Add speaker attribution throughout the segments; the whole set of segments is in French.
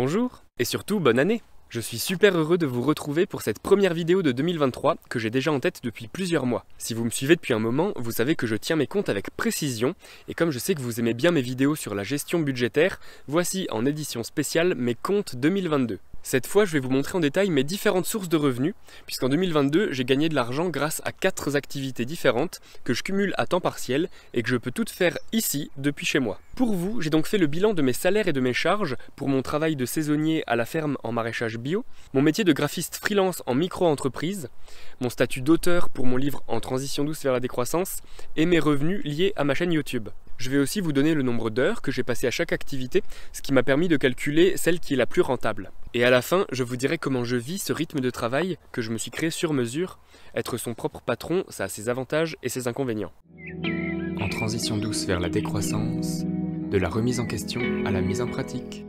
Speaker 1: Bonjour et surtout bonne année je suis super heureux de vous retrouver pour cette première vidéo de 2023 que j'ai déjà en tête depuis plusieurs mois. Si vous me suivez depuis un moment, vous savez que je tiens mes comptes avec précision et comme je sais que vous aimez bien mes vidéos sur la gestion budgétaire, voici en édition spéciale mes comptes 2022. Cette fois, je vais vous montrer en détail mes différentes sources de revenus, puisqu'en 2022, j'ai gagné de l'argent grâce à quatre activités différentes que je cumule à temps partiel et que je peux toutes faire ici depuis chez moi. Pour vous, j'ai donc fait le bilan de mes salaires et de mes charges pour mon travail de saisonnier à la ferme en maraîchage bio, mon métier de graphiste freelance en micro-entreprise, mon statut d'auteur pour mon livre En transition douce vers la décroissance et mes revenus liés à ma chaîne YouTube. Je vais aussi vous donner le nombre d'heures que j'ai passé à chaque activité, ce qui m'a permis de calculer celle qui est la plus rentable. Et à la fin, je vous dirai comment je vis ce rythme de travail que je me suis créé sur mesure. Être son propre patron, ça a ses avantages et ses inconvénients. En transition douce vers la décroissance, de la remise en question à la mise en pratique.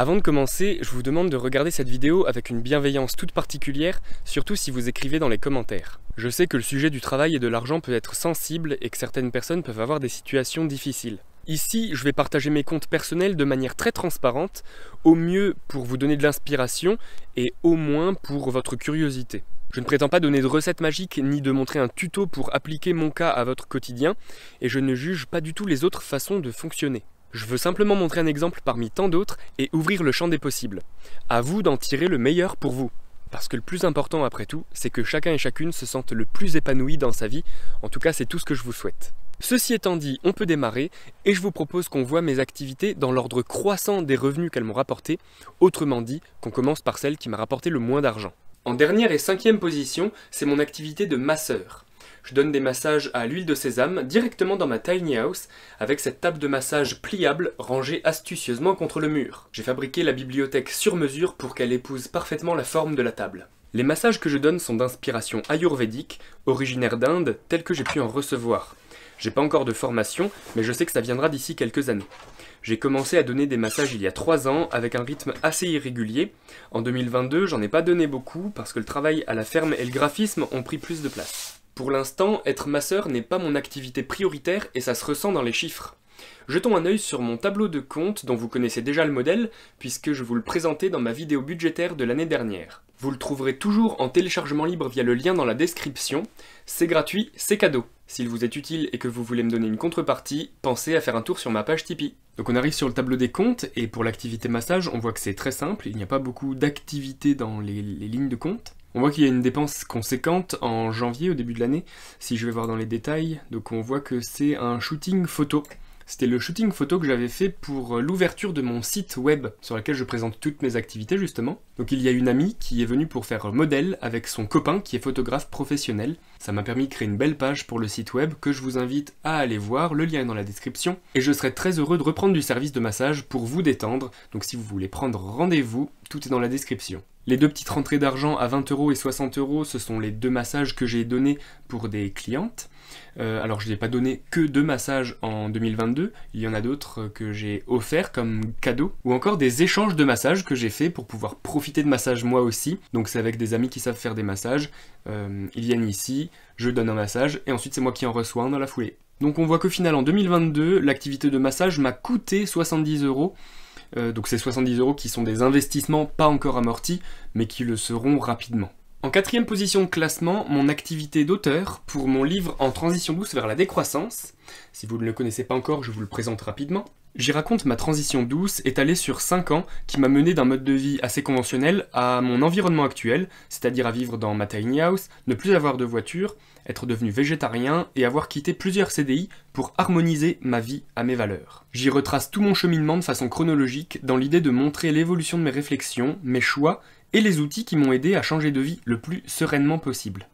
Speaker 1: Avant de commencer, je vous demande de regarder cette vidéo avec une bienveillance toute particulière, surtout si vous écrivez dans les commentaires. Je sais que le sujet du travail et de l'argent peut être sensible et que certaines personnes peuvent avoir des situations difficiles. Ici, je vais partager mes comptes personnels de manière très transparente, au mieux pour vous donner de l'inspiration et au moins pour votre curiosité. Je ne prétends pas donner de recettes magiques ni de montrer un tuto pour appliquer mon cas à votre quotidien, et je ne juge pas du tout les autres façons de fonctionner. Je veux simplement montrer un exemple parmi tant d'autres et ouvrir le champ des possibles. À vous d'en tirer le meilleur pour vous. Parce que le plus important après tout, c'est que chacun et chacune se sente le plus épanoui dans sa vie, en tout cas c'est tout ce que je vous souhaite. Ceci étant dit, on peut démarrer et je vous propose qu'on voit mes activités dans l'ordre croissant des revenus qu'elles m'ont rapporté, autrement dit qu'on commence par celle qui m'a rapporté le moins d'argent. En dernière et cinquième position, c'est mon activité de masseur. Je donne des massages à l'huile de sésame directement dans ma tiny house avec cette table de massage pliable rangée astucieusement contre le mur. J'ai fabriqué la bibliothèque sur mesure pour qu'elle épouse parfaitement la forme de la table. Les massages que je donne sont d'inspiration ayurvédique, originaire d'Inde, tel que j'ai pu en recevoir. J'ai pas encore de formation, mais je sais que ça viendra d'ici quelques années. J'ai commencé à donner des massages il y a 3 ans avec un rythme assez irrégulier. En 2022, j'en ai pas donné beaucoup parce que le travail à la ferme et le graphisme ont pris plus de place. Pour l'instant, être masseur n'est pas mon activité prioritaire et ça se ressent dans les chiffres. Jetons un œil sur mon tableau de compte dont vous connaissez déjà le modèle puisque je vous le présentais dans ma vidéo budgétaire de l'année dernière. Vous le trouverez toujours en téléchargement libre via le lien dans la description. C'est gratuit, c'est cadeau. S'il vous est utile et que vous voulez me donner une contrepartie, pensez à faire un tour sur ma page Tipeee. Donc on arrive sur le tableau des comptes, et pour l'activité massage, on voit que c'est très simple, il n'y a pas beaucoup d'activités dans les, les, lignes de compte. On voit qu'il y a une dépense conséquente en janvier, au début de l'année, si je vais voir dans les détails. Donc on voit que c'est un shooting photo. C'était le shooting photo que j'avais fait pour euh, l'ouverture de mon site web sur lequel je présente toutes mes activités justement. Donc il y a une amie qui est venue pour faire modèle avec son copain qui est photographe professionnel. Ça m'a permis de créer une belle page pour le site web que je vous invite à aller voir, le lien est dans la description. Et je serais très heureux de reprendre du service de massage pour vous détendre, donc si vous voulez prendre rendez-vous, tout est dans la description. Les deux petites rentrées d'argent à 20 euros et 60 euros, ce sont les deux massages que j'ai donnés pour des clientes. Euh, alors je n'ai pas donné que deux massages en 2022, il y en a d'autres euh, que j'ai offerts comme cadeau, ou encore des échanges de massages que j'ai fait pour pouvoir profiter de massages moi aussi. Donc c'est avec des amis qui savent faire des massages, euh, ils viennent ici, je donne un massage, et ensuite c'est moi qui en reçois un dans la foulée. Donc on voit qu'au final en 2022, l'activité de massage m'a coûté 70 euros. Euh, donc ces 70 euros qui sont des investissements pas encore amortis, mais qui le seront rapidement. En quatrième position de classement, mon activité d'auteur pour mon livre En transition douce vers la décroissance. Si vous ne le connaissez pas encore, je vous le présente rapidement. J'y raconte ma transition douce étalée sur 5 ans qui m'a mené d'un mode de vie assez conventionnel à mon environnement actuel, c'est-à-dire à vivre dans ma tiny house, ne plus avoir de voiture, être devenu végétarien et avoir quitté plusieurs CDI pour harmoniser ma vie à mes valeurs. J'y retrace tout mon cheminement de façon chronologique dans l'idée de montrer l'évolution de mes réflexions, mes choix et les outils qui m'ont aidé à changer de vie le plus sereinement possible.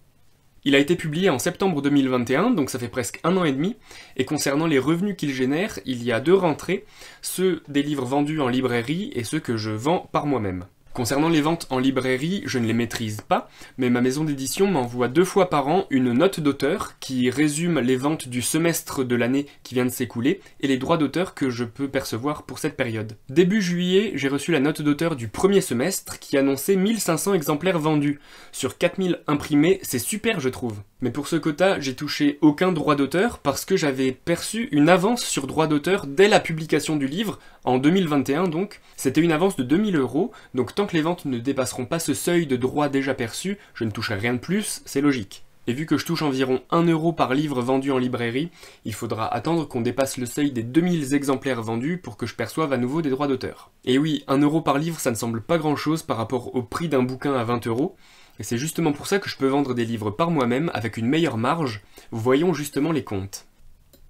Speaker 1: Il a été publié en septembre 2021, donc ça fait presque un an et demi, et concernant les revenus qu'il génère, il y a deux rentrées, ceux des livres vendus en librairie et ceux que je vends par moi-même. Concernant les ventes en librairie, je ne les maîtrise pas, mais ma maison d'édition m'envoie deux fois par an une note d'auteur qui résume les ventes du semestre de l'année qui vient de s'écouler et les droits d'auteur que je peux percevoir pour cette période. Début juillet, j'ai reçu la note d'auteur du premier semestre qui annonçait 1500 exemplaires vendus. Sur 4000 imprimés, c'est super je trouve. Mais pour ce quota, j'ai touché aucun droit d'auteur parce que j'avais perçu une avance sur droit d'auteur dès la publication du livre, en 2021, donc, c'était une avance de 2000 euros, donc tant que les ventes ne dépasseront pas ce seuil de droits déjà perçus, je ne toucherai rien de plus, c'est logique. Et vu que je touche environ 1 euro par livre vendu en librairie, il faudra attendre qu'on dépasse le seuil des 2000 exemplaires vendus pour que je perçoive à nouveau des droits d'auteur. Et oui, 1 euro par livre ça ne semble pas grand chose par rapport au prix d'un bouquin à 20 euros, et c'est justement pour ça que je peux vendre des livres par moi-même avec une meilleure marge, voyons justement les comptes.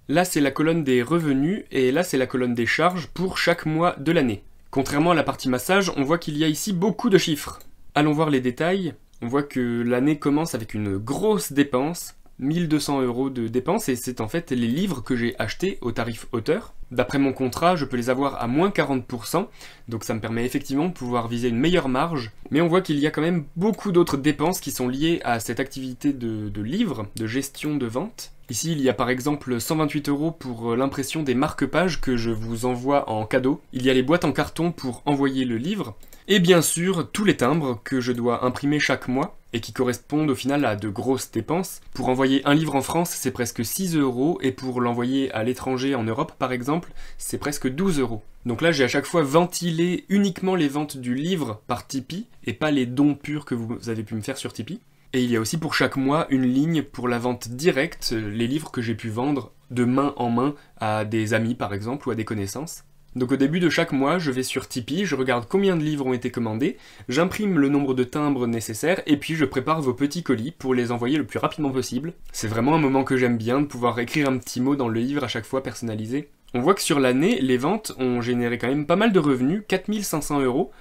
Speaker 1: Là, c'est la colonne des revenus et là, c'est la colonne des charges pour chaque mois de l'année. Contrairement à la partie massage, on voit qu'il y a ici beaucoup de chiffres. Allons voir les détails. On voit que l'année commence avec une grosse dépense, 1200 euros de dépenses, et c'est en fait les livres que j'ai achetés au tarif auteur. D'après mon contrat, je peux les avoir à moins 40%, donc ça me permet effectivement de pouvoir viser une meilleure marge, mais on voit qu'il y a quand même beaucoup d'autres dépenses qui sont liées à cette activité de, livre, de gestion de vente. Ici, il y a par exemple 128 euros pour euh, l'impression des marque-pages que je vous envoie en cadeau. Il y a les boîtes en carton pour envoyer le livre et bien sûr tous les timbres que je dois imprimer chaque mois et qui correspondent au final à de grosses dépenses. Pour envoyer un livre en France, c'est presque 6 euros, et pour l'envoyer à l'étranger en Europe, par exemple, c'est presque 12 euros. Donc là, j'ai à chaque fois ventilé uniquement les ventes du livre par Tipeee, et pas les dons purs que vous avez pu me faire sur Tipeee. Et il y a aussi pour chaque mois une ligne pour la vente directe, les livres que j'ai pu vendre de main en main à des amis par exemple ou à des connaissances. Donc au début de chaque mois, je vais sur Tipeee, je regarde combien de livres ont été commandés, j'imprime le nombre de timbres nécessaires et puis je prépare vos petits colis pour les envoyer le plus rapidement possible. C'est vraiment un moment que j'aime bien de pouvoir écrire un petit mot dans le livre à chaque fois personnalisé. On voit que sur l'année, les ventes ont généré quand même pas mal de revenus, 4500 euros,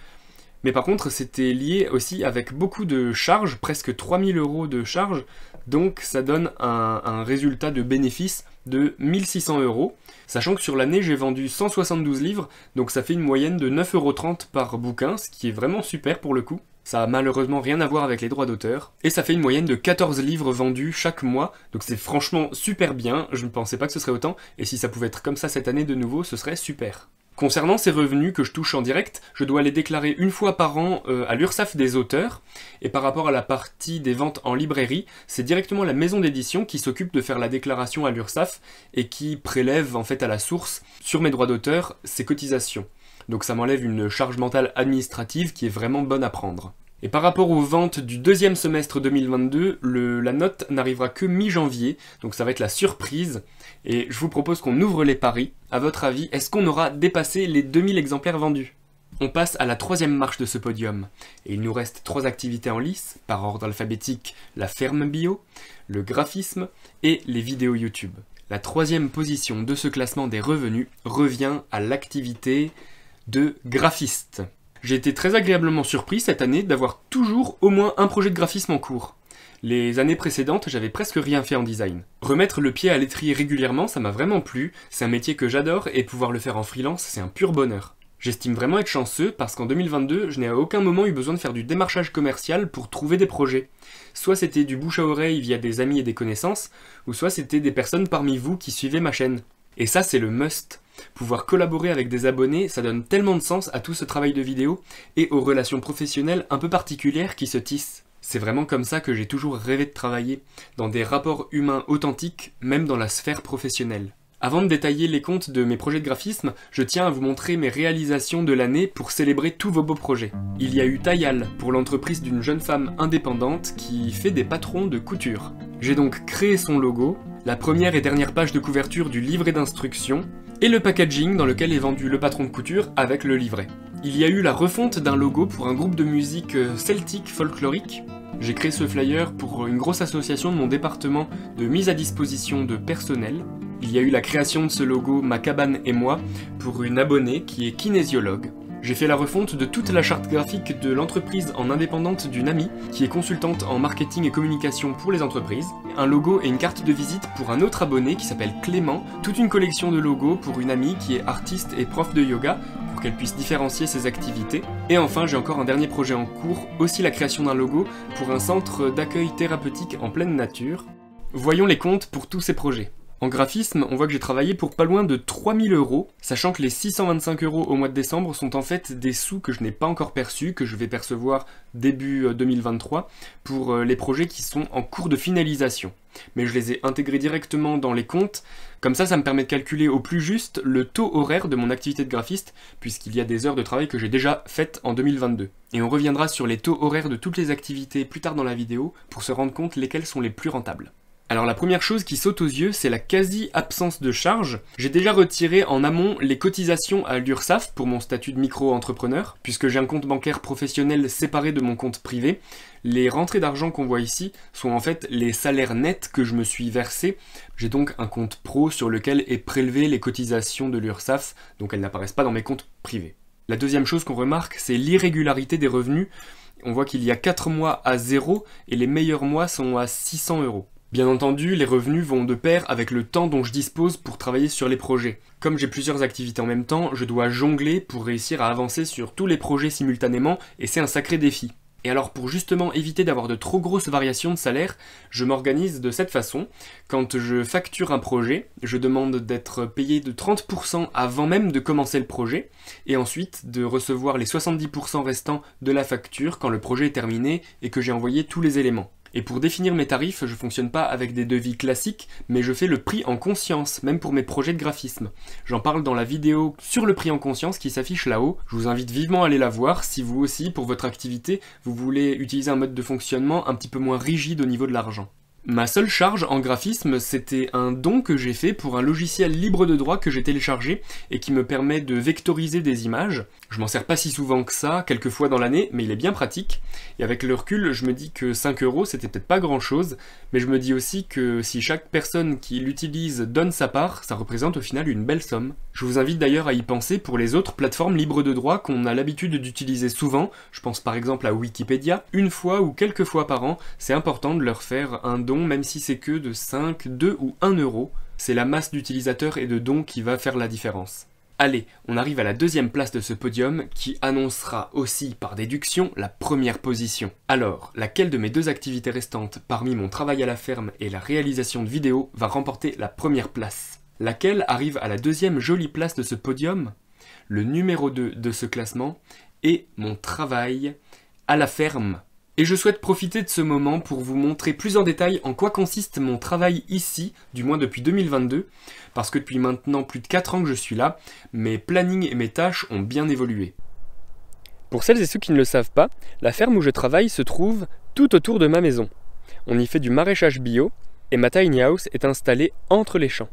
Speaker 1: mais par contre, c'était lié aussi avec beaucoup de charges, presque 3000 euros de charges, donc ça donne un, résultat de bénéfice de 1600 euros, sachant que sur l'année j'ai vendu 172 livres, donc ça fait une moyenne de 9,30 euros par bouquin, ce qui est vraiment super pour le coup. Ça a malheureusement rien à voir avec les droits d'auteur. Et ça fait une moyenne de 14 livres vendus chaque mois. Donc c'est franchement super bien. Je ne pensais pas que ce serait autant. Et si ça pouvait être comme ça cette année de nouveau, ce serait super. Concernant ces revenus que je touche en direct, je dois les déclarer une fois par an euh, à l'Ursaf des auteurs. Et par rapport à la partie des ventes en librairie, c'est directement la maison d'édition qui s'occupe de faire la déclaration à l'URSSAF et qui prélève en fait à la source sur mes droits d'auteur ces cotisations. Donc ça m'enlève une charge mentale administrative qui est vraiment bonne à prendre. Et par rapport aux ventes du deuxième semestre 2022, la note n'arrivera que mi-janvier, donc ça va être la surprise. Et je vous propose qu'on ouvre les paris. À votre avis, est-ce qu'on aura dépassé les 2000 exemplaires vendus on passe à la troisième marche de ce podium, et il nous reste trois activités en lice, par ordre alphabétique la ferme bio, le graphisme et les vidéos YouTube. La troisième position de ce classement des revenus revient à l'activité de graphiste. J'ai été très agréablement surpris cette année d'avoir toujours au moins un projet de graphisme en cours. Les années précédentes, j'avais presque rien fait en design. Remettre le pied à l'étrier régulièrement, ça m'a vraiment plu, c'est un métier que j'adore et pouvoir le faire en freelance, c'est un pur bonheur. J'estime vraiment être chanceux parce qu'en 2022, je n'ai à aucun moment eu besoin de faire du démarchage commercial pour trouver des projets. Soit c'était du bouche à oreille via des amis et des connaissances, ou soit c'était des personnes parmi vous qui suivaient ma chaîne. Et ça, c'est le must. Pouvoir collaborer avec des abonnés, ça donne tellement de sens à tout ce travail de vidéo et aux relations professionnelles un peu particulières qui se tissent. C'est vraiment comme ça que j'ai toujours rêvé de travailler, dans des rapports humains authentiques, même dans la sphère professionnelle. Avant de détailler les comptes de mes projets de graphisme, je tiens à vous montrer mes réalisations de l'année pour célébrer tous vos beaux projets. Il y a eu Tayal, pour l'entreprise d'une jeune femme indépendante qui fait des patrons de couture. J'ai donc créé son logo, la première et dernière page de couverture du livret d'instruction, et le packaging dans lequel est vendu le patron de couture avec le livret. Il y a eu la refonte d'un logo pour un groupe de musique euh, celtique folklorique. J'ai créé ce flyer pour une grosse association de mon département de mise à disposition de personnel il y a eu la création de ce logo Ma cabane et moi pour une abonnée qui est kinésiologue. J'ai fait la refonte de toute la charte graphique de l'entreprise en indépendante d'une amie qui est consultante en marketing et communication pour les entreprises, un logo et une carte de visite pour un autre abonné qui s'appelle Clément, toute une collection de logos pour une amie qui est artiste et prof de yoga pour qu'elle puisse différencier ses activités. Et enfin, j'ai encore un dernier projet en cours, aussi la création d'un logo pour un centre d'accueil thérapeutique en pleine nature. Voyons les comptes pour tous ces projets. En graphisme, on voit que j'ai travaillé pour pas loin de 3000 euros, sachant que les 625 euros au mois de décembre sont en fait des sous que je n'ai pas encore perçus, que je vais percevoir début 2023, euh, pour euh, les projets qui sont en cours de finalisation. Mais je les ai intégrés directement dans les comptes, comme ça ça me permet de calculer au plus juste le taux horaire de mon activité de graphiste, puisqu'il y a des heures de travail que j'ai déjà faites en 2022. Et on reviendra sur les taux horaires de toutes les activités plus tard dans la vidéo pour se rendre compte lesquelles sont les plus rentables. Alors la première chose qui saute aux yeux, c'est la quasi-absence de charges. J'ai déjà retiré en amont les cotisations à l'URSSAF pour mon statut de micro-entrepreneur, puisque j'ai un compte bancaire professionnel séparé de mon compte privé. Les rentrées d'argent qu'on voit ici sont en fait les salaires nets que je me suis versé. J'ai donc un compte pro sur lequel est prélevé les cotisations de l'URSSAF, donc elles n'apparaissent pas dans mes comptes privés. La deuxième chose qu'on remarque, c'est l'irrégularité des revenus. On voit qu'il y a 4 mois à zéro et les meilleurs mois sont à 600 euros. Bien entendu, les revenus vont de pair avec le temps dont je dispose pour travailler sur les projets. Comme j'ai plusieurs activités en même temps, je dois jongler pour réussir à avancer sur tous les projets simultanément et c'est un sacré défi. Et alors pour justement éviter d'avoir de trop grosses variations de salaire, je m'organise de cette façon. Quand je facture un projet, je demande d'être payé de 30% avant même de commencer le projet, et ensuite de recevoir les 70% restants de la facture quand le projet est terminé et que j'ai envoyé tous les éléments. Et pour définir mes tarifs, je fonctionne pas avec des devis classiques, mais je fais le prix en conscience, même pour mes projets de graphisme. J'en parle dans la vidéo sur le prix en conscience qui s'affiche là-haut. Je vous invite vivement à aller la voir si vous aussi, pour votre activité, vous voulez utiliser un mode de fonctionnement un petit peu moins rigide au niveau de l'argent. Ma seule charge en graphisme, c'était un don que j'ai fait pour un logiciel libre de droit que j'ai téléchargé et qui me permet de vectoriser des images. Je m'en sers pas si souvent que ça, quelques fois dans l'année, mais il est bien pratique. Et avec le recul, je me dis que 5 euros, c'était peut-être pas grand-chose, mais je me dis aussi que si chaque personne qui l'utilise donne sa part, ça représente au final une belle somme. Je vous invite d'ailleurs à y penser pour les autres plateformes libres de droit qu'on a l'habitude d'utiliser souvent, je pense par exemple à Wikipédia, une fois ou quelques fois par an, c'est important de leur faire un don même si c'est que de 5, 2 ou 1 euro, c'est la masse d'utilisateurs et de dons qui va faire la différence. Allez, on arrive à la deuxième place de ce podium qui annoncera aussi par déduction la première position. Alors, laquelle de mes deux activités restantes parmi mon travail à la ferme et la réalisation de vidéos va remporter la première place Laquelle arrive à la deuxième jolie place de ce podium Le numéro 2 de ce classement est mon travail à la ferme. Et je souhaite profiter de ce moment pour vous montrer plus en détail en quoi consiste mon travail ici, du moins depuis 2022, parce que depuis maintenant plus de 4 ans que je suis là, mes plannings et mes tâches ont bien évolué. Pour celles et ceux qui ne le savent pas, la ferme où je travaille se trouve tout autour de ma maison. On y fait du maraîchage bio, et ma tiny house est installée entre les champs.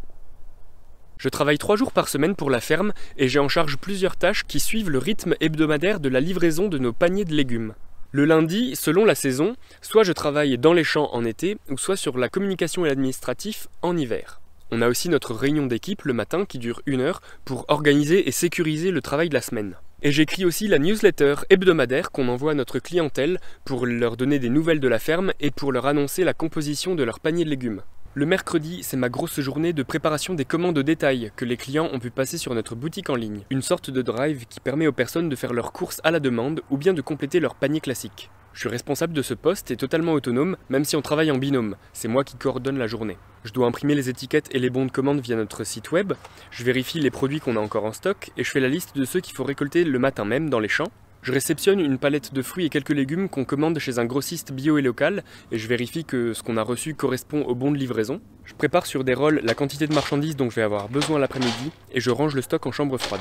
Speaker 1: Je travaille 3 jours par semaine pour la ferme et j'ai en charge plusieurs tâches qui suivent le rythme hebdomadaire de la livraison de nos paniers de légumes. Le lundi, selon la saison, soit je travaille dans les champs en été, ou soit sur la communication et l'administratif en hiver. On a aussi notre réunion d'équipe le matin qui dure une heure pour organiser et sécuriser le travail de la semaine. Et j'écris aussi la newsletter hebdomadaire qu'on envoie à notre clientèle pour leur donner des nouvelles de la ferme et pour leur annoncer la composition de leur panier de légumes. Le mercredi, c'est ma grosse journée de préparation des commandes de détail que les clients ont pu passer sur notre boutique en ligne, une sorte de drive qui permet aux personnes de faire leurs courses à la demande ou bien de compléter leur panier classique. Je suis responsable de ce poste et totalement autonome, même si on travaille en binôme, c'est moi qui coordonne la journée. Je dois imprimer les étiquettes et les bons de commande via notre site web, je vérifie les produits qu'on a encore en stock et je fais la liste de ceux qu'il faut récolter le matin même dans les champs, je réceptionne une palette de fruits et quelques légumes qu'on commande chez un grossiste bio et local et je vérifie que ce qu'on a reçu correspond au bon de livraison. Je prépare sur des rolls la quantité de marchandises dont je vais avoir besoin l'après-midi et je range le stock en chambre froide.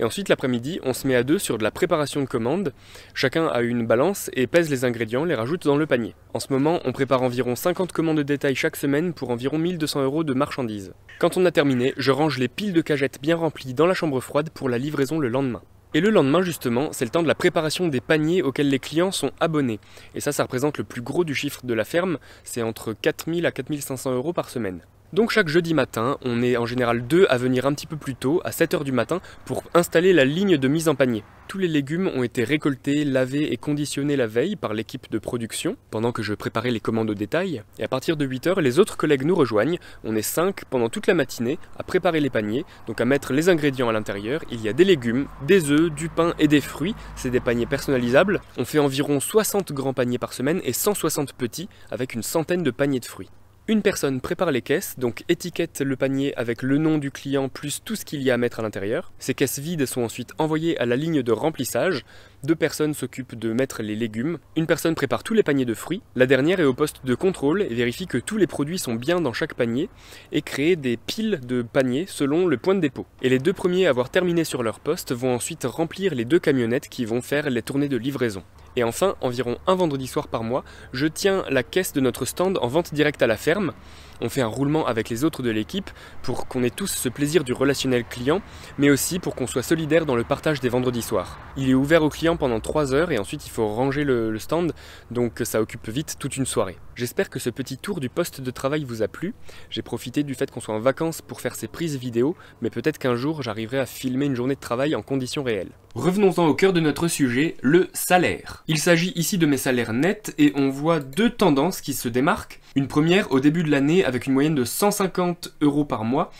Speaker 1: Et ensuite l'après-midi, on se met à deux sur de la préparation de commandes. Chacun a une balance et pèse les ingrédients, les rajoute dans le panier. En ce moment, on prépare environ 50 commandes de détail chaque semaine pour environ 1200 euros de marchandises. Quand on a terminé, je range les piles de cagettes bien remplies dans la chambre froide pour la livraison le lendemain. Et le lendemain, justement, c'est le temps de la préparation des paniers auxquels les clients sont abonnés. Et ça, ça représente le plus gros du chiffre de la ferme, c'est entre 4000 à 4500 euros par semaine. Donc chaque jeudi matin, on est en général deux à venir un petit peu plus tôt, à 7h du matin, pour installer la ligne de mise en panier. Tous les légumes ont été récoltés, lavés et conditionnés la veille par l'équipe de production, pendant que je préparais les commandes au détail. Et à partir de 8h, les autres collègues nous rejoignent. On est 5 pendant toute la matinée à préparer les paniers, donc à mettre les ingrédients à l'intérieur. Il y a des légumes, des œufs, du pain et des fruits. C'est des paniers personnalisables. On fait environ 60 grands paniers par semaine et 160 petits, avec une centaine de paniers de fruits. Une personne prépare les caisses, donc étiquette le panier avec le nom du client plus tout ce qu'il y a à mettre à l'intérieur. Ces caisses vides sont ensuite envoyées à la ligne de remplissage. Deux personnes s'occupent de mettre les légumes. Une personne prépare tous les paniers de fruits. La dernière est au poste de contrôle et vérifie que tous les produits sont bien dans chaque panier et crée des piles de paniers selon le point de dépôt. Et les deux premiers à avoir terminé sur leur poste vont ensuite remplir les deux camionnettes qui vont faire les tournées de livraison. Et enfin, environ un vendredi soir par mois, je tiens la caisse de notre stand en vente directe à la ferme. On fait un roulement avec les autres de l'équipe pour qu'on ait tous ce plaisir du relationnel client, mais aussi pour qu'on soit solidaire dans le partage des vendredis soirs. Il est ouvert aux clients pendant 3 heures et ensuite il faut ranger le, le stand, donc ça occupe vite toute une soirée. J'espère que ce petit tour du poste de travail vous a plu. J'ai profité du fait qu'on soit en vacances pour faire ces prises vidéo, mais peut-être qu'un jour j'arriverai à filmer une journée de travail en conditions réelles. Revenons-en au cœur de notre sujet, le salaire. Il s'agit ici de mes salaires nets et on voit deux tendances qui se démarquent. Une première au début de l'année avec une moyenne de 150 euros par mois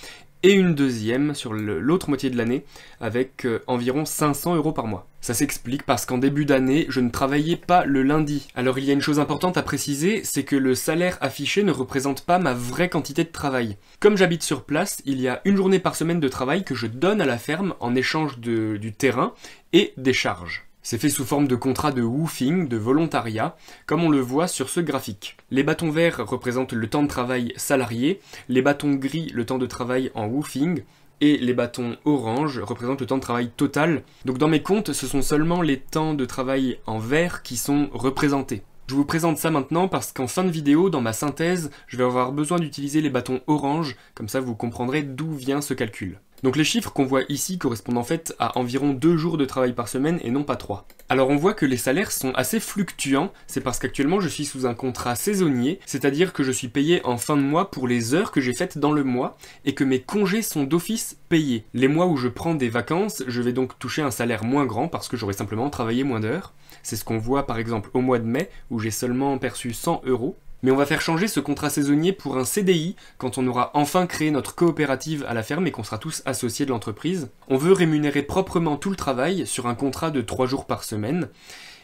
Speaker 1: et une deuxième sur l'autre moitié de l'année avec euh, environ 500 euros par mois. Ça s'explique parce qu'en début d'année, je ne travaillais pas le lundi. Alors il y a une chose importante à préciser, c'est que le salaire affiché ne représente pas ma vraie quantité de travail. Comme j'habite sur place, il y a une journée par semaine de travail que je donne à la ferme en échange du terrain et des charges. C'est fait sous forme de contrat de woofing, de volontariat, comme on le voit sur ce graphique. Les bâtons verts représentent le temps de travail salarié, les bâtons gris le temps de travail en woofing, et les bâtons orange représentent le temps de travail total. Donc dans mes comptes, ce sont seulement les temps de travail en vert qui sont représentés. Je vous présente ça maintenant parce qu'en fin de vidéo, dans ma synthèse, je vais avoir besoin d'utiliser les bâtons orange, comme ça vous comprendrez d'où vient ce calcul. Donc les chiffres qu'on voit ici correspondent en fait à environ 2 jours de travail par semaine et non pas 3. Alors on voit que les salaires sont assez fluctuants, c'est parce qu'actuellement je suis sous un contrat saisonnier, c'est-à-dire que je suis payé en fin de mois pour les heures que j'ai faites dans le mois et que mes congés sont d'office payés. Les mois où je prends des vacances, je vais donc toucher un salaire moins grand parce que j'aurai simplement travaillé moins d'heures. C'est ce qu'on voit par exemple au mois de mai où j'ai seulement perçu 100 euros mais on va faire changer ce contrat saisonnier pour un CDI quand on aura enfin créé notre coopérative à la ferme et qu'on sera tous associés de l'entreprise. On veut rémunérer proprement tout le travail sur un contrat de 3 jours par semaine,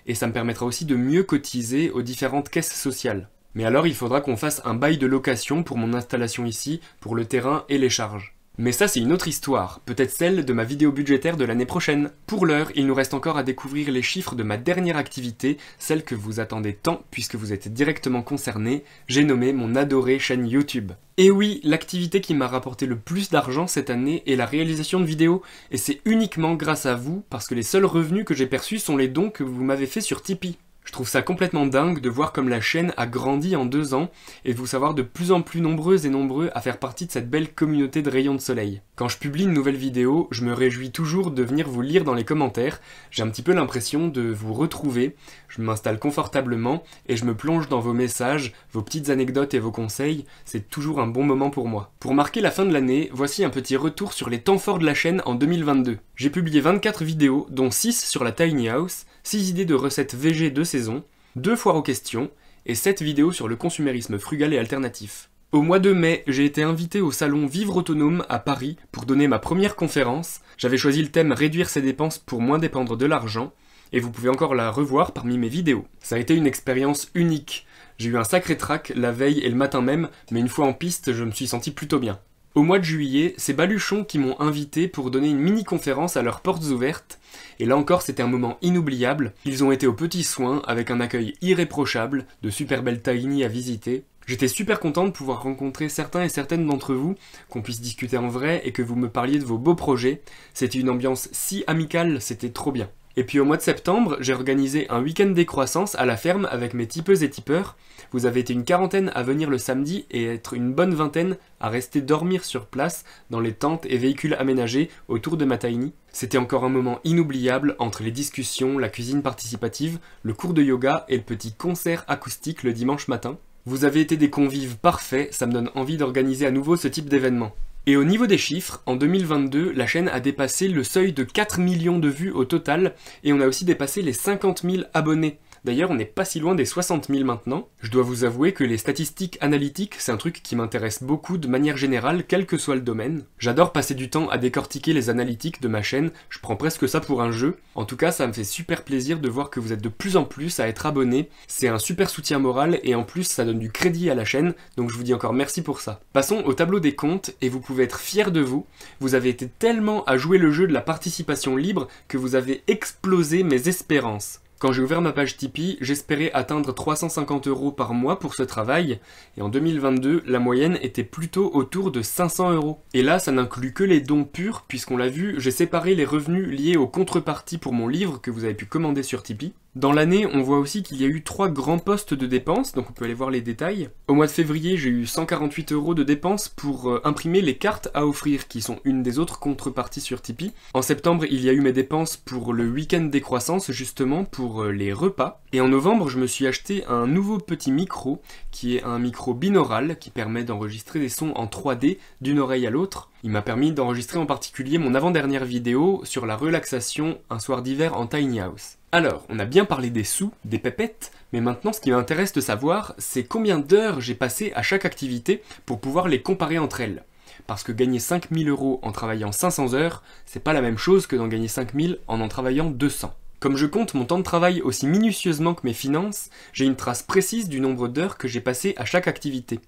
Speaker 1: et ça me permettra aussi de mieux cotiser aux différentes caisses sociales. Mais alors il faudra qu'on fasse un bail de location pour mon installation ici, pour le terrain et les charges. Mais ça c'est une autre histoire, peut-être celle de ma vidéo budgétaire de l'année prochaine. Pour l'heure, il nous reste encore à découvrir les chiffres de ma dernière activité, celle que vous attendez tant puisque vous êtes directement concerné, j'ai nommé mon adorée chaîne YouTube. Et oui, l'activité qui m'a rapporté le plus d'argent cette année est la réalisation de vidéos, et c'est uniquement grâce à vous parce que les seuls revenus que j'ai perçus sont les dons que vous m'avez fait sur Tipeee. Je trouve ça complètement dingue de voir comme la chaîne a grandi en deux ans et de vous savoir de plus en plus nombreuses et nombreux à faire partie de cette belle communauté de rayons de soleil. Quand je publie une nouvelle vidéo, je me réjouis toujours de venir vous lire dans les commentaires, j'ai un petit peu l'impression de vous retrouver, je m'installe confortablement et je me plonge dans vos messages, vos petites anecdotes et vos conseils, c'est toujours un bon moment pour moi. Pour marquer la fin de l'année, voici un petit retour sur les temps forts de la chaîne en 2022. J'ai publié 24 vidéos, dont 6 sur la Tiny House, 6 idées de recettes VG de saison, 2 foires aux questions et 7 vidéos sur le consumérisme frugal et alternatif. Au mois de mai, j'ai été invité au salon Vivre Autonome à Paris pour donner ma première conférence. J'avais choisi le thème Réduire ses dépenses pour moins dépendre de l'argent, et vous pouvez encore la revoir parmi mes vidéos. Ça a été une expérience unique. J'ai eu un sacré trac la veille et le matin même, mais une fois en piste, je me suis senti plutôt bien. Au mois de juillet, c'est Baluchon qui m'ont invité pour donner une mini-conférence à leurs portes ouvertes, et là encore c'était un moment inoubliable, ils ont été aux petits soins avec un accueil irréprochable, de super belles tiny à visiter, J'étais super content de pouvoir rencontrer certains et certaines d'entre vous, qu'on puisse discuter en vrai et que vous me parliez de vos beaux projets. C'était une ambiance si amicale, c'était trop bien. Et puis au mois de septembre, j'ai organisé un week-end décroissance à la ferme avec mes tipeuses et tipeurs. Vous avez été une quarantaine à venir le samedi et être une bonne vingtaine à rester dormir sur place dans les tentes et véhicules aménagés autour de Mataini. C'était encore un moment inoubliable entre les discussions, la cuisine participative, le cours de yoga et le petit concert acoustique le dimanche matin. Vous avez été des convives parfaits, ça me donne envie d'organiser à nouveau ce type d'événement. Et au niveau des chiffres, en 2022, la chaîne a dépassé le seuil de 4 millions de vues au total, et on a aussi dépassé les 50 000 abonnés D'ailleurs, on n'est pas si loin des 60 000 maintenant. Je dois vous avouer que les statistiques analytiques, c'est un truc qui m'intéresse beaucoup de manière générale, quel que soit le domaine. J'adore passer du temps à décortiquer les analytiques de ma chaîne, je prends presque ça pour un jeu. En tout cas, ça me fait super plaisir de voir que vous êtes de plus en plus à être abonné. C'est un super soutien moral et en plus, ça donne du crédit à la chaîne, donc je vous dis encore merci pour ça. Passons au tableau des comptes et vous pouvez être fiers de vous. Vous avez été tellement à jouer le jeu de la participation libre que vous avez explosé mes espérances. Quand j'ai ouvert ma page Tipeee, j'espérais atteindre 350 euros par mois pour ce travail, et en 2022, la moyenne était plutôt autour de 500 euros. Et là, ça n'inclut que les dons purs, puisqu'on l'a vu, j'ai séparé les revenus liés aux contreparties pour mon livre que vous avez pu commander sur Tipeee, dans l'année, on voit aussi qu'il y a eu trois grands postes de dépenses, donc on peut aller voir les détails. Au mois de février, j'ai eu 148 euros de dépenses pour euh, imprimer les cartes à offrir, qui sont une des autres contreparties sur Tipeee. En septembre, il y a eu mes dépenses pour le week-end des croissances, justement pour euh, les repas. Et en novembre, je me suis acheté un nouveau petit micro, qui est un micro binaural, qui permet d'enregistrer des sons en 3D d'une oreille à l'autre. Il m'a permis d'enregistrer en particulier mon avant-dernière vidéo sur la relaxation un soir d'hiver en tiny house. Alors, on a bien parlé des sous, des pépettes, mais maintenant ce qui m'intéresse de savoir, c'est combien d'heures j'ai passé à chaque activité pour pouvoir les comparer entre elles. Parce que gagner 5000 euros en travaillant 500 heures, c'est pas la même chose que d'en gagner 5000 en en travaillant 200. Comme je compte mon temps de travail aussi minutieusement que mes finances, j'ai une trace précise du nombre d'heures que j'ai passé à chaque activité.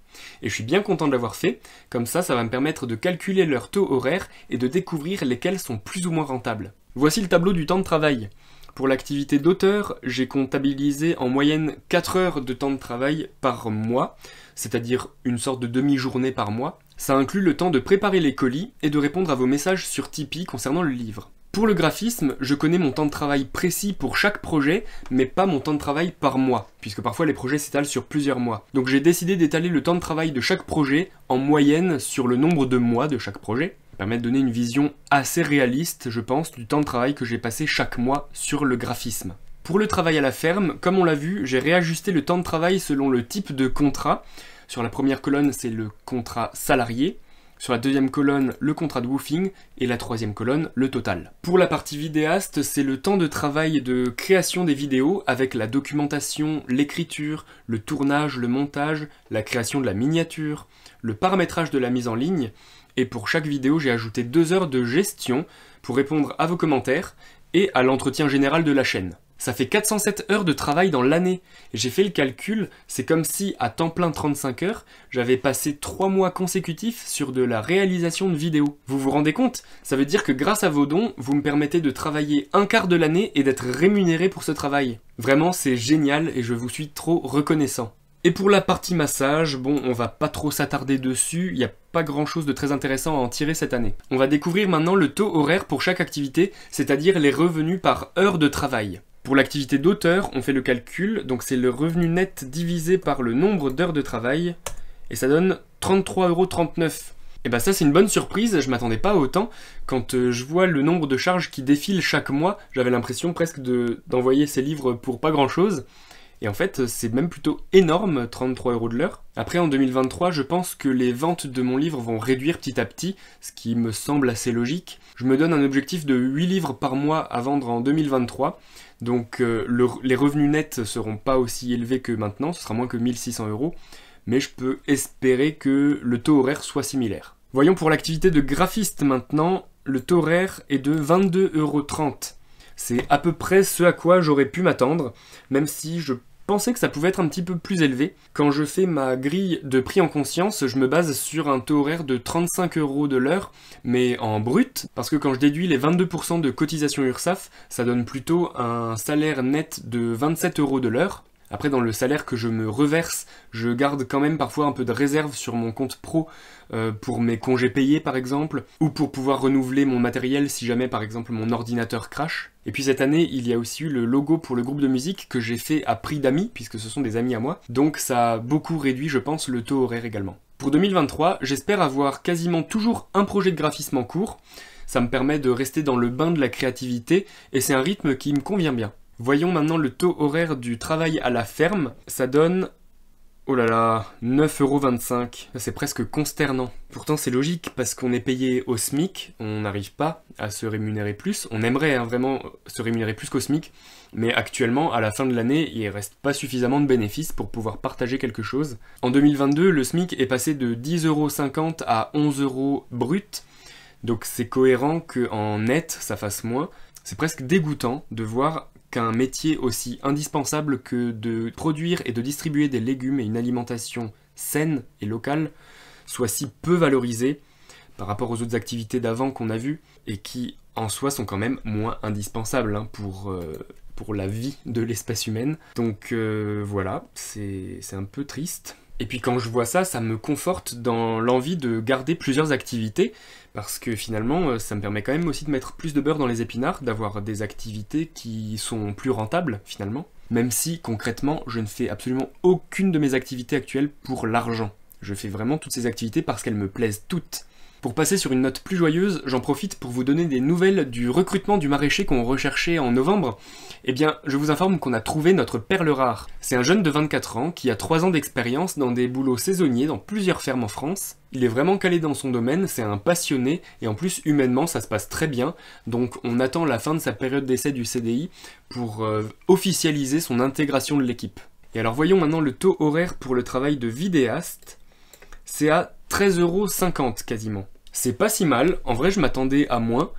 Speaker 1: Et je suis bien content de l'avoir fait, comme ça ça va me permettre de calculer leur taux horaire et de découvrir lesquels sont plus ou moins rentables. Voici le tableau du temps de travail. Pour l'activité d'auteur, j'ai comptabilisé en moyenne 4 heures de temps de travail par mois, c'est-à-dire une sorte de demi-journée par mois. Ça inclut le temps de préparer les colis et de répondre à vos messages sur Tipeee concernant le livre. Pour le graphisme, je connais mon temps de travail précis pour chaque projet, mais pas mon temps de travail par mois, puisque parfois les projets s'étalent sur plusieurs mois. Donc j'ai décidé d'étaler le temps de travail de chaque projet en moyenne sur le nombre de mois de chaque projet permet de donner une vision assez réaliste, je pense, du temps de travail que j'ai passé chaque mois sur le graphisme. Pour le travail à la ferme, comme on l'a vu, j'ai réajusté le temps de travail selon le type de contrat. Sur la première colonne, c'est le contrat salarié. Sur la deuxième colonne, le contrat de woofing. Et la troisième colonne, le total. Pour la partie vidéaste, c'est le temps de travail de création des vidéos avec la documentation, l'écriture, le tournage, le montage, la création de la miniature, le paramétrage de la mise en ligne et pour chaque vidéo j'ai ajouté deux heures de gestion pour répondre à vos commentaires et à l'entretien général de la chaîne. Ça fait 407 heures de travail dans l'année. J'ai fait le calcul, c'est comme si à temps plein 35 heures, j'avais passé 3 mois consécutifs sur de la réalisation de vidéos. Vous vous rendez compte Ça veut dire que grâce à vos dons, vous me permettez de travailler un quart de l'année et d'être rémunéré pour ce travail. Vraiment, c'est génial et je vous suis trop reconnaissant. Et pour la partie massage, bon, on va pas trop s'attarder dessus, il n'y a pas grand chose de très intéressant à en tirer cette année. On va découvrir maintenant le taux horaire pour chaque activité, c'est-à-dire les revenus par heure de travail. Pour l'activité d'auteur, on fait le calcul, donc c'est le revenu net divisé par le nombre d'heures de travail, et ça donne 33,39€. Et bah ça c'est une bonne surprise, je m'attendais pas autant. Quand euh, je vois le nombre de charges qui défilent chaque mois, j'avais l'impression presque d'envoyer ces livres pour pas grand chose. Et en fait, c'est même plutôt énorme, 33 euros de l'heure. Après, en 2023, je pense que les ventes de mon livre vont réduire petit à petit, ce qui me semble assez logique. Je me donne un objectif de 8 livres par mois à vendre en 2023, donc euh, les revenus nets ne seront pas aussi élevés que maintenant, ce sera moins que 1600 euros, mais je peux espérer que le taux horaire soit similaire. Voyons pour l'activité de graphiste maintenant, le taux horaire est de 22,30 euros. C'est à peu près ce à quoi j'aurais pu m'attendre, même si je pensais que ça pouvait être un petit peu plus élevé. Quand je fais ma grille de prix en conscience, je me base sur un taux horaire de 35 euros de l'heure, mais en brut, parce que quand je déduis les 22% de cotisation URSAF, ça donne plutôt un salaire net de 27 euros de l'heure. Après, dans le salaire que je me reverse, je garde quand même parfois un peu de réserve sur mon compte pro euh, pour mes congés payés par exemple, ou pour pouvoir renouveler mon matériel si jamais par exemple mon ordinateur crash. Et puis cette année, il y a aussi eu le logo pour le groupe de musique que j'ai fait à prix d'amis, puisque ce sont des amis à moi, donc ça a beaucoup réduit, je pense, le taux horaire également. Pour 2023, j'espère avoir quasiment toujours un projet de graphisme en cours, ça me permet de rester dans le bain de la créativité, et c'est un rythme qui me convient bien. Voyons maintenant le taux horaire du travail à la ferme. Ça donne Oh là là, 9,25€, c'est presque consternant. Pourtant c'est logique parce qu'on est payé au SMIC, on n'arrive pas à se rémunérer plus, on aimerait hein, vraiment se rémunérer plus qu'au SMIC, mais actuellement à la fin de l'année il reste pas suffisamment de bénéfices pour pouvoir partager quelque chose. En 2022 le SMIC est passé de 10,50€ à 11€ brut, donc c'est cohérent qu'en net ça fasse moins. C'est presque dégoûtant de voir qu'un métier aussi indispensable que de produire et de distribuer des légumes et une alimentation saine et locale soit si peu valorisé par rapport aux autres activités d'avant qu'on a vues et qui en soi sont quand même moins indispensables hein, pour, euh, pour la vie de l'espace humaine. Donc euh, voilà, c'est un peu triste. Et puis quand je vois ça, ça me conforte dans l'envie de garder plusieurs activités, parce que finalement, euh, ça me permet quand même aussi de mettre plus de beurre dans les épinards, d'avoir des activités qui sont plus rentables finalement, même si concrètement, je ne fais absolument aucune de mes activités actuelles pour l'argent. Je fais vraiment toutes ces activités parce qu'elles me plaisent toutes. Pour passer sur une note plus joyeuse, j'en profite pour vous donner des nouvelles du recrutement du maraîcher qu'on recherchait en novembre. Eh bien, je vous informe qu'on a trouvé notre perle rare. C'est un jeune de 24 ans qui a 3 ans d'expérience dans des boulots saisonniers dans plusieurs fermes en France. Il est vraiment calé dans son domaine, c'est un passionné, et en plus humainement ça se passe très bien, donc on attend la fin de sa période d'essai du CDI pour euh, officialiser son intégration de l'équipe. Et alors voyons maintenant le taux horaire pour le travail de vidéaste, c'est à 13,50€ quasiment. C'est pas si mal, en vrai je m'attendais à moins.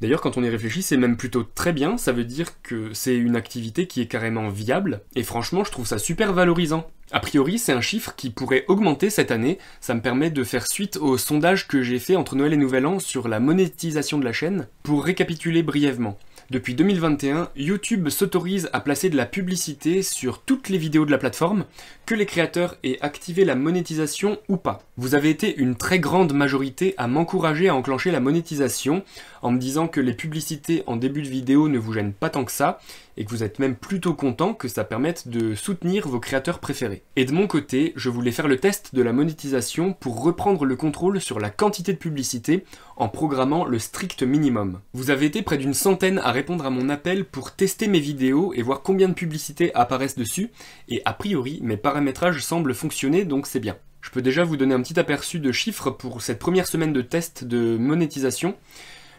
Speaker 1: D'ailleurs quand on y réfléchit c'est même plutôt très bien, ça veut dire que c'est une activité qui est carrément viable, et franchement je trouve ça super valorisant. A priori c'est un chiffre qui pourrait augmenter cette année, ça me permet de faire suite au sondage que j'ai fait entre Noël et Nouvel An sur la monétisation de la chaîne, pour récapituler brièvement. Depuis 2021, YouTube s'autorise à placer de la publicité sur toutes les vidéos de la plateforme, que les créateurs aient activé la monétisation ou pas. Vous avez été une très grande majorité à m'encourager à enclencher la monétisation en me disant que les publicités en début de vidéo ne vous gênent pas tant que ça et que vous êtes même plutôt content que ça permette de soutenir vos créateurs préférés. Et de mon côté, je voulais faire le test de la monétisation pour reprendre le contrôle sur la quantité de publicité en programmant le strict minimum. Vous avez été près d'une centaine à répondre à mon appel pour tester mes vidéos et voir combien de publicités apparaissent dessus, et a priori mes paramétrages semblent fonctionner donc c'est bien. Je peux déjà vous donner un petit aperçu de chiffres pour cette première semaine de test de monétisation.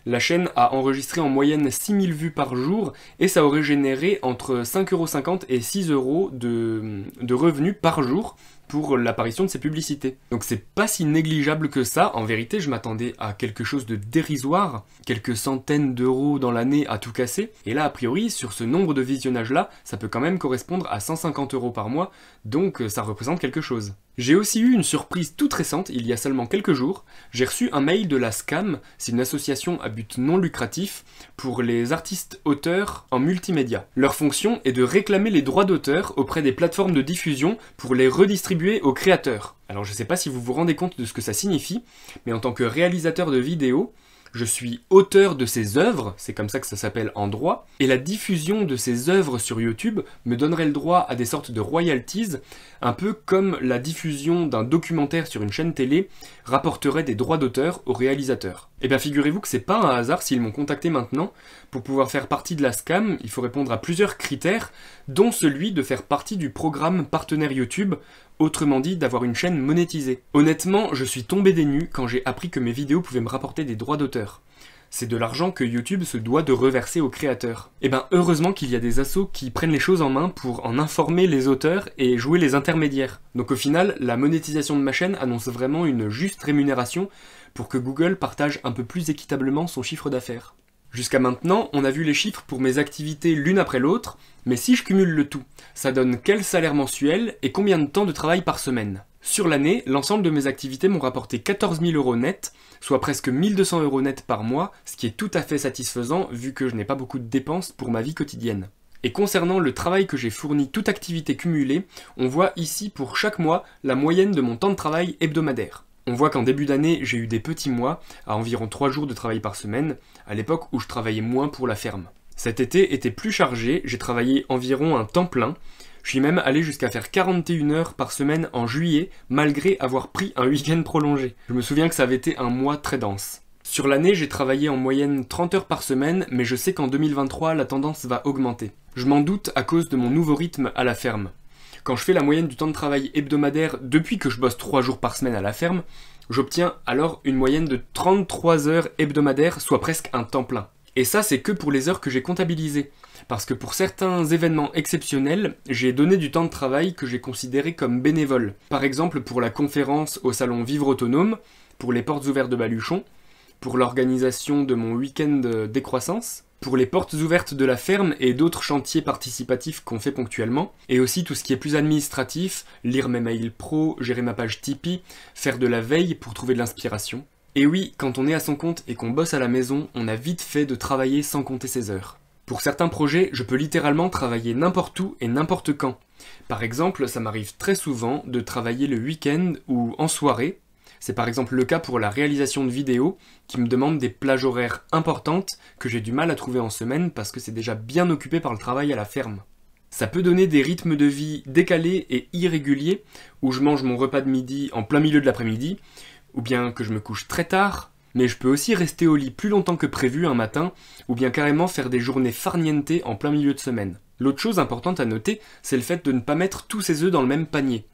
Speaker 1: La chaîne a enregistré en moyenne 6000 vues par jour et ça aurait généré entre 5,50€ et 6€ de, de revenus par jour pour l'apparition de ces publicités. Donc c'est pas si négligeable que ça, en vérité je m'attendais à quelque chose de dérisoire, quelques centaines d'euros dans l'année à tout casser, et là a priori sur ce nombre de visionnages là, ça peut quand même correspondre à 150 euros par mois, donc euh, ça représente quelque chose. J'ai aussi eu une surprise toute récente, il y a seulement quelques jours, j'ai reçu un mail de la SCAM, c'est une association à but non lucratif pour les artistes auteurs en multimédia. Leur fonction est de réclamer les droits d'auteur auprès des plateformes de diffusion pour les redistribuer aux créateurs. Alors je sais pas si vous vous rendez compte de ce que ça signifie, mais en tant que réalisateur de vidéos, je suis auteur de ces œuvres, c'est comme ça que ça s'appelle en droit, et la diffusion de ces œuvres sur YouTube me donnerait le droit à des sortes de royalties, un peu comme la diffusion d'un documentaire sur une chaîne télé rapporterait des droits d'auteur au réalisateur. Et eh bien figurez-vous que c'est pas un hasard s'ils m'ont contacté maintenant. Pour pouvoir faire partie de la SCAM, il faut répondre à plusieurs critères, dont celui de faire partie du programme partenaire YouTube, autrement dit d'avoir une chaîne monétisée. Honnêtement, je suis tombé des nues quand j'ai appris que mes vidéos pouvaient me rapporter des droits d'auteur. C'est de l'argent que YouTube se doit de reverser aux créateurs. Et eh ben heureusement qu'il y a des assos qui prennent les choses en main pour en informer les auteurs et jouer les intermédiaires. Donc au final, la monétisation de ma chaîne annonce vraiment une juste rémunération pour que Google partage un peu plus équitablement son chiffre d'affaires. Jusqu'à maintenant, on a vu les chiffres pour mes activités l'une après l'autre, mais si je cumule le tout, ça donne quel salaire mensuel et combien de temps de travail par semaine Sur l'année, l'ensemble de mes activités m'ont rapporté 14 000 euros net, soit presque 1200 euros net par mois, ce qui est tout à fait satisfaisant vu que je n'ai pas beaucoup de dépenses pour ma vie quotidienne. Et concernant le travail que j'ai fourni toute activité cumulée, on voit ici pour chaque mois la moyenne de mon temps de travail hebdomadaire. On voit qu'en début d'année, j'ai eu des petits mois à environ 3 jours de travail par semaine, à l'époque où je travaillais moins pour la ferme. Cet été était plus chargé, j'ai travaillé environ un temps plein, je suis même allé jusqu'à faire 41 heures par semaine en juillet, malgré avoir pris un week-end prolongé. Je me souviens que ça avait été un mois très dense. Sur l'année, j'ai travaillé en moyenne 30 heures par semaine, mais je sais qu'en 2023, la tendance va augmenter. Je m'en doute à cause de mon nouveau rythme à la ferme. Quand je fais la moyenne du temps de travail hebdomadaire depuis que je bosse 3 jours par semaine à la ferme, j'obtiens alors une moyenne de 33 heures hebdomadaires, soit presque un temps plein. Et ça, c'est que pour les heures que j'ai comptabilisées. Parce que pour certains événements exceptionnels, j'ai donné du temps de travail que j'ai considéré comme bénévole. Par exemple, pour la conférence au salon Vivre Autonome, pour les portes ouvertes de Baluchon, pour l'organisation de mon week-end euh, décroissance, pour les portes ouvertes de la ferme et d'autres chantiers participatifs qu'on fait ponctuellement, et aussi tout ce qui est plus administratif, lire mes mails pro, gérer ma page Tipeee, faire de la veille pour trouver de l'inspiration. Et oui, quand on est à son compte et qu'on bosse à la maison, on a vite fait de travailler sans compter ses heures. Pour certains projets, je peux littéralement travailler n'importe où et n'importe quand. Par exemple, ça m'arrive très souvent de travailler le week-end ou en soirée, c'est par exemple le cas pour la réalisation de vidéos qui me demandent des plages horaires importantes que j'ai du mal à trouver en semaine parce que c'est déjà bien occupé par le travail à la ferme. Ça peut donner des rythmes de vie décalés et irréguliers, où je mange mon repas de midi en plein milieu de l'après-midi, ou bien que je me couche très tard, mais je peux aussi rester au lit plus longtemps que prévu un matin, ou bien carrément faire des journées farniente en plein milieu de semaine. L'autre chose importante à noter, c'est le fait de ne pas mettre tous ses œufs dans le même panier.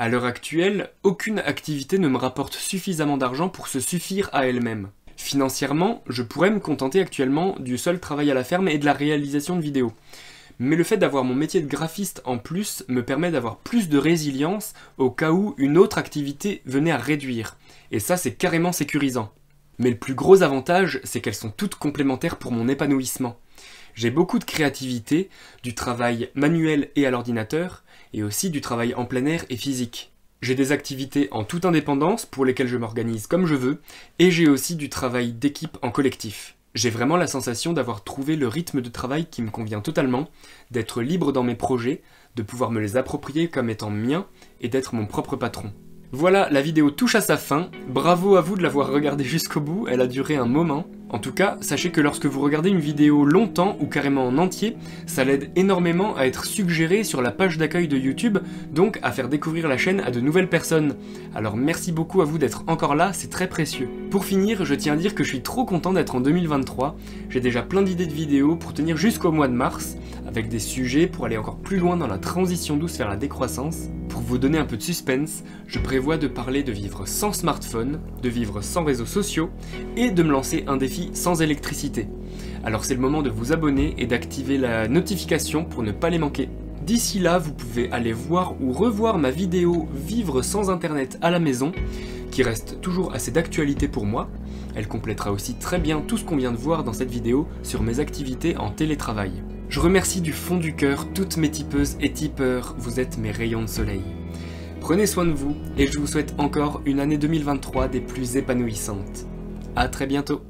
Speaker 1: À l'heure actuelle, aucune activité ne me rapporte suffisamment d'argent pour se suffire à elle-même. Financièrement, je pourrais me contenter actuellement du seul travail à la ferme et de la réalisation de vidéos. Mais le fait d'avoir mon métier de graphiste en plus me permet d'avoir plus de résilience au cas où une autre activité venait à réduire. Et ça, c'est carrément sécurisant. Mais le plus gros avantage, c'est qu'elles sont toutes complémentaires pour mon épanouissement. J'ai beaucoup de créativité, du travail manuel et à l'ordinateur, et aussi du travail en plein air et physique. J'ai des activités en toute indépendance pour lesquelles je m'organise comme je veux, et j'ai aussi du travail d'équipe en collectif. J'ai vraiment la sensation d'avoir trouvé le rythme de travail qui me convient totalement, d'être libre dans mes projets, de pouvoir me les approprier comme étant mien et d'être mon propre patron. Voilà, la vidéo touche à sa fin. Bravo à vous de l'avoir regardée jusqu'au bout, elle a duré un moment. En tout cas, sachez que lorsque vous regardez une vidéo longtemps ou carrément en entier, ça l'aide énormément à être suggéré sur la page d'accueil de YouTube, donc à faire découvrir la chaîne à de nouvelles personnes. Alors merci beaucoup à vous d'être encore là, c'est très précieux. Pour finir, je tiens à dire que je suis trop content d'être en 2023, j'ai déjà plein d'idées de vidéos pour tenir jusqu'au mois de mars, avec des sujets pour aller encore plus loin dans la transition douce vers la décroissance. Pour vous donner un peu de suspense, je prévois de parler de vivre sans smartphone, de vivre sans réseaux sociaux, et de me lancer un défi sans électricité. Alors c'est le moment de vous abonner et d'activer la notification pour ne pas les manquer. D'ici là, vous pouvez aller voir ou revoir ma vidéo Vivre sans Internet à la maison, qui reste toujours assez d'actualité pour moi. Elle complétera aussi très bien tout ce qu'on vient de voir dans cette vidéo sur mes activités en télétravail. Je remercie du fond du cœur toutes mes tipeuses et tipeurs, vous êtes mes rayons de soleil. Prenez soin de vous et je vous souhaite encore une année 2023 des plus épanouissantes. A très bientôt